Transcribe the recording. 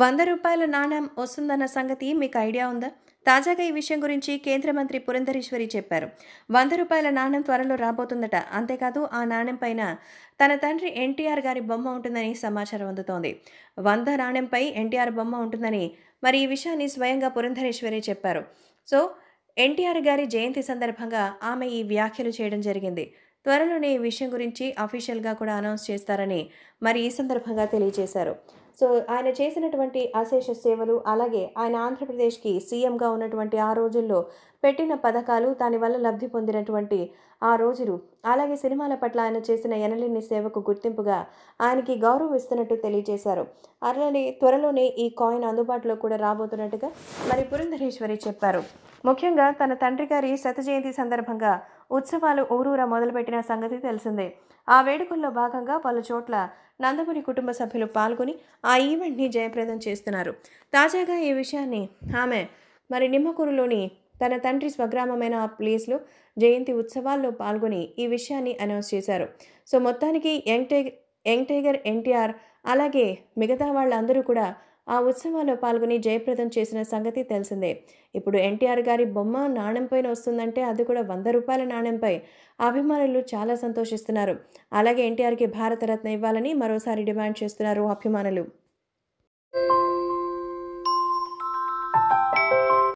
వంద రూపాయల నాణ్యం వస్తుందన్న సంగతి మీకు ఐడియా ఉందా తాజాగా ఈ విషయం గురించి కేంద్ర మంత్రి పురంధరేశ్వరి చెప్పారు వంద రూపాయల నాణ్యం త్వరలో రాబోతుందట అంతేకాదు ఆ నాణ్యం పైన తన తండ్రి ఎన్టీఆర్ గారి బొమ్మ ఉంటుందని సమాచారం అందుతోంది వంద నాణ్యంపై ఎన్టీఆర్ బొమ్మ ఉంటుందని మరి ఈ విషయాన్ని స్వయంగా పురంధరేశ్వరి చెప్పారు సో ఎన్టీఆర్ గారి జయంతి సందర్భంగా ఆమె ఈ వ్యాఖ్యలు చేయడం జరిగింది త్వరలోనే ఈ విషయం గురించి అఫీషియల్గా కూడా అనౌన్స్ చేస్తారని మరి ఈ సందర్భంగా తెలియజేశారు సో ఆయన చేసినటువంటి అశేష సేవలు అలాగే ఆయన ఆంధ్రప్రదేశ్కి సీఎంగా ఉన్నటువంటి ఆ రోజుల్లో పెట్టిన పథకాలు దానివల్ల లబ్ధి పొందినటువంటి ఆ రోజులు అలాగే సినిమాల పట్ల ఆయన చేసిన ఎనలేని సేవకు గుర్తింపుగా ఆయనకి గౌరవం ఇస్తున్నట్టు తెలియజేశారు అలానే త్వరలోనే ఈ కాయిన్ అందుబాటులో కూడా రాబోతున్నట్టుగా మరి పురంధరేశ్వరి చెప్పారు ముఖ్యంగా తన తండ్రి గారి శత జయంతి సందర్భంగా ఉత్సవాలు ఊరూరా మొదలుపెట్టిన సంగతి తెలిసిందే ఆ వేడుకల్లో భాగంగా పలు చోట్ల నందమూరి కుటుంబ సభ్యులు పాల్గొని ఆ ఈవెంట్ని జయప్రదం చేస్తున్నారు తాజాగా ఈ విషయాన్ని ఆమె మరి నిమ్మకూరులోని తన తండ్రి స్వగ్రామమైన ఆ ప్లేస్లో జయంతి ఉత్సవాల్లో పాల్గొని ఈ విషయాన్ని అనౌన్స్ చేశారు సో మొత్తానికి young tiger young tiger NTR అలాగే మిగతా వాళ్ళందరూ కూడా ఆ ఉత్సవాల్లో పాల్గొని జయప్రదం చేసిన సంగతి తెలిసిందే ఇప్పుడు ఎన్టీఆర్ గారి బొమ్మ నాణెంపైన వస్తుందంటే అది కూడా వంద రూపాయల నాణెంపై అభిమానులు చాలా సంతోషిస్తున్నారు అలాగే ఎన్టీఆర్కి భారతరత్న ఇవ్వాలని మరోసారి డిమాండ్ చేస్తున్నారు అభిమానులు